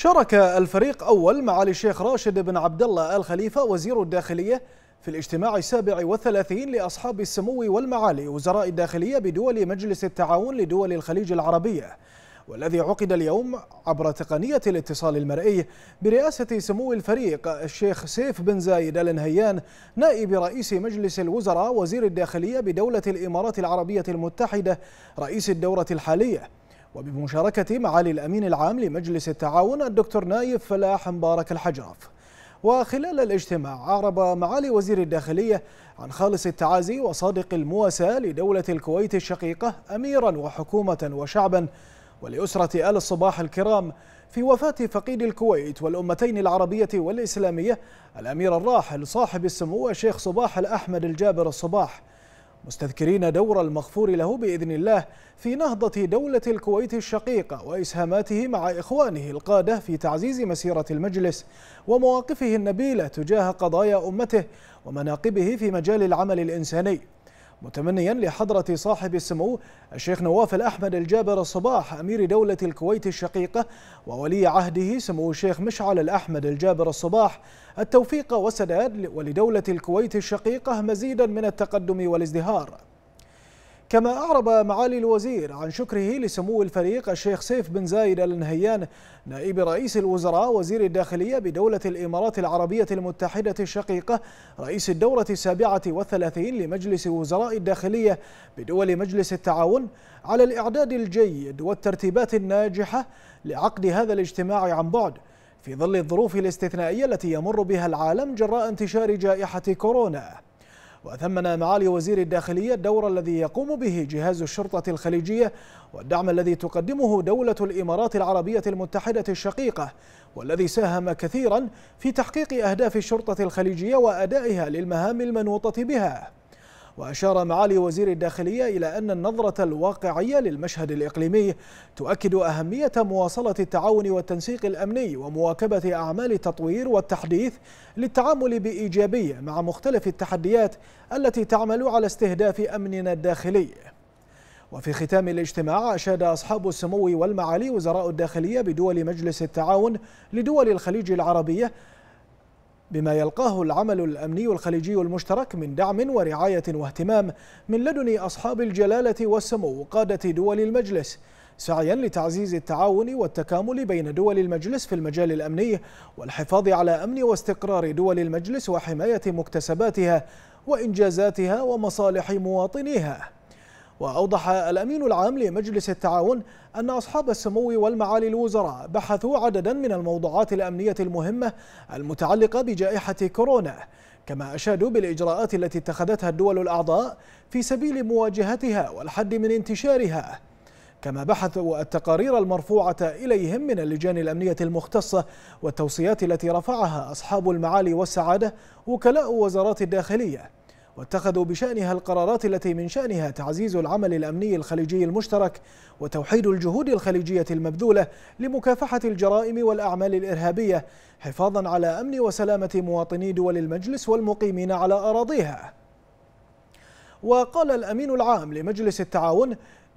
شارك الفريق أول معالي الشيخ راشد بن عبد الله آل خليفة وزير الداخلية في الاجتماع السابع والثلاثين لأصحاب السمو والمعالي وزراء الداخلية بدول مجلس التعاون لدول الخليج العربية والذي عقد اليوم عبر تقنية الاتصال المرئي برئاسة سمو الفريق الشيخ سيف بن زايد آل نهيان نائب رئيس مجلس الوزراء وزير الداخلية بدولة الإمارات العربية المتحدة رئيس الدورة الحالية وبمشاركة معالي الأمين العام لمجلس التعاون الدكتور نايف فلاح مبارك الحجاف وخلال الاجتماع أعرب معالي وزير الداخلية عن خالص التعازي وصادق المواساة لدولة الكويت الشقيقة أميرا وحكومة وشعبا ولأسرة آل الصباح الكرام في وفاة فقيد الكويت والأمتين العربية والإسلامية الأمير الراحل صاحب السمو الشيخ صباح الأحمد الجابر الصباح مستذكرين دور المغفور له باذن الله في نهضه دوله الكويت الشقيقه واسهاماته مع اخوانه القاده في تعزيز مسيره المجلس ومواقفه النبيله تجاه قضايا امته ومناقبه في مجال العمل الانساني متمنيا لحضرة صاحب السمو الشيخ نواف الأحمد الجابر الصباح أمير دولة الكويت الشقيقة وولي عهده سمو الشيخ مشعل الأحمد الجابر الصباح التوفيق والسداد ولدولة الكويت الشقيقة مزيدا من التقدم والازدهار كما أعرب معالي الوزير عن شكره لسمو الفريق الشيخ سيف بن زايد آل نهيان نائب رئيس الوزراء وزير الداخلية بدولة الإمارات العربية المتحدة الشقيقة رئيس الدورة السابعة والثلاثين لمجلس وزراء الداخلية بدول مجلس التعاون على الإعداد الجيد والترتيبات الناجحة لعقد هذا الاجتماع عن بعد في ظل الظروف الاستثنائية التي يمر بها العالم جراء انتشار جائحة كورونا وثمن معالي وزير الداخلية الدور الذي يقوم به جهاز الشرطة الخليجية والدعم الذي تقدمه دولة الإمارات العربية المتحدة الشقيقة والذي ساهم كثيرا في تحقيق أهداف الشرطة الخليجية وأدائها للمهام المنوطة بها وأشار معالي وزير الداخلية إلى أن النظرة الواقعية للمشهد الإقليمي تؤكد أهمية مواصلة التعاون والتنسيق الأمني ومواكبة أعمال التطوير والتحديث للتعامل بإيجابية مع مختلف التحديات التي تعمل على استهداف أمننا الداخلي وفي ختام الاجتماع أشاد أصحاب السمو والمعالي وزراء الداخلية بدول مجلس التعاون لدول الخليج العربية بما يلقاه العمل الأمني الخليجي المشترك من دعم ورعاية واهتمام من لدن أصحاب الجلالة والسمو قادة دول المجلس سعيا لتعزيز التعاون والتكامل بين دول المجلس في المجال الأمني والحفاظ على أمن واستقرار دول المجلس وحماية مكتسباتها وإنجازاتها ومصالح مواطنيها وأوضح الأمين العام لمجلس التعاون أن أصحاب السمو والمعالي الوزراء بحثوا عددا من الموضوعات الأمنية المهمة المتعلقة بجائحة كورونا كما أشادوا بالإجراءات التي اتخذتها الدول الأعضاء في سبيل مواجهتها والحد من انتشارها كما بحثوا التقارير المرفوعة إليهم من اللجان الأمنية المختصة والتوصيات التي رفعها أصحاب المعالي والسعادة وكلاء وزارات الداخلية واتخذوا بشأنها القرارات التي من شأنها تعزيز العمل الأمني الخليجي المشترك وتوحيد الجهود الخليجية المبذولة لمكافحة الجرائم والأعمال الإرهابية حفاظا على أمن وسلامة مواطني دول المجلس والمقيمين على أراضيها وقال الأمين العام لمجلس التعاون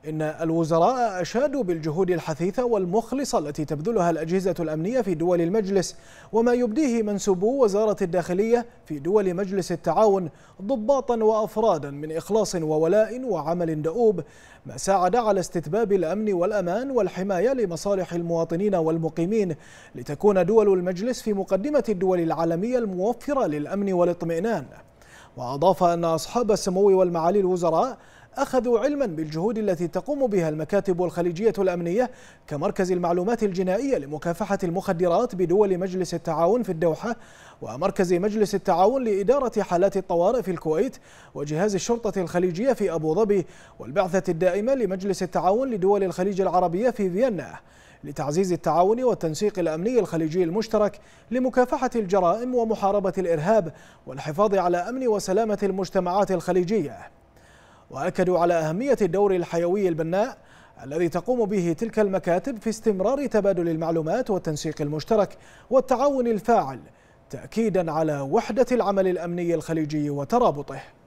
إن الوزراء أشادوا بالجهود الحثيثة والمخلصة التي تبذلها الأجهزة الأمنية في دول المجلس وما يبديه منسوبو وزارة الداخلية في دول مجلس التعاون ضباطا وأفرادا من إخلاص وولاء وعمل دؤوب ما ساعد على استتباب الأمن والأمان والحماية لمصالح المواطنين والمقيمين لتكون دول المجلس في مقدمة الدول العالمية الموفرة للأمن والاطمئنان وأضاف أن أصحاب السمو والمعالي الوزراء أخذوا علما بالجهود التي تقوم بها المكاتب الخليجية الأمنية كمركز المعلومات الجنائية لمكافحة المخدرات بدول مجلس التعاون في الدوحة ومركز مجلس التعاون لإدارة حالات الطوارئ في الكويت وجهاز الشرطة الخليجية في أبو ظبي والبعثة الدائمة لمجلس التعاون لدول الخليج العربية في فيينا لتعزيز التعاون والتنسيق الأمني الخليجي المشترك لمكافحة الجرائم ومحاربة الإرهاب والحفاظ على أمن وسلامة المجتمعات الخليجية وأكدوا على أهمية الدور الحيوي البناء الذي تقوم به تلك المكاتب في استمرار تبادل المعلومات والتنسيق المشترك والتعاون الفاعل تأكيدا على وحدة العمل الأمني الخليجي وترابطه